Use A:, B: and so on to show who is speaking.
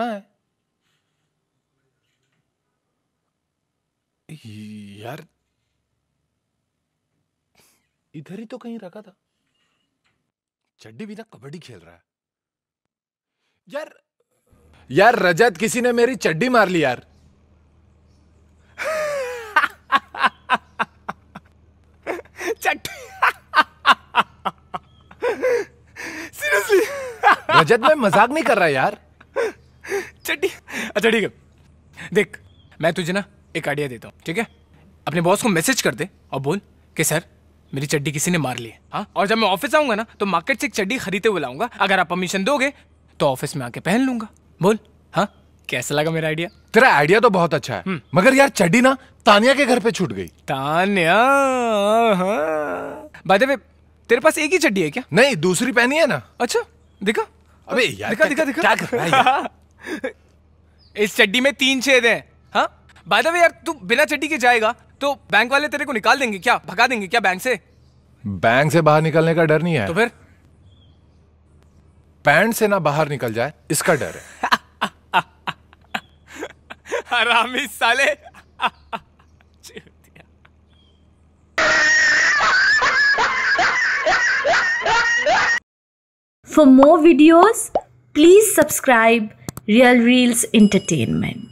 A: कहाँ है यार इधर ही तो कहीं रखा था चड्डी भी ना कबड्डी खेल रहा है यार यार रजत किसी ने मेरी चड्डी मार ली यार सीरियसली रजत मैं मजाक नहीं कर रहा यार चड्डी अच्छा ठीक है देख मैं तुझे ना एक आइडिया देता हूँ ठीक है अपने बॉस को मैसेज कर दे और बोल कि सर मेरी चड्डी किसी ने मार ली है हाँ और जब मैं ऑफिस आऊँगा ना तो मार्केट से एक चड्डी खरीदते हुए लाऊंगा अगर आप परमिशन दोगे तो ऑफिस में आके पहन लूंगा बोल हाँ कैसा लगा मेरा आइडिया तेरा आइडिया तो बहुत अच्छा है हम्म। मगर यार चड्डी ना तानिया के घर पे छूट गई तानिया हाँ। बाय तेरे पास एक ही चड्डी है क्या नहीं दूसरी पहनी है ना अच्छा देखा अबे यार दिखा दिखा दिखा क्या कर रहा है इस चड्डी में तीन छेद हैं हाँ बाद यार तू बिना चड्डी के जाएगा तो बैंक वाले तेरे को निकाल देंगे क्या भगा देंगे क्या बैंक से बैंक से बाहर निकलने का डर नहीं है तो फिर पैंट से ना बाहर निकल जाए इसका डर है हरामी साले for more videos please subscribe Real Reels Entertainment.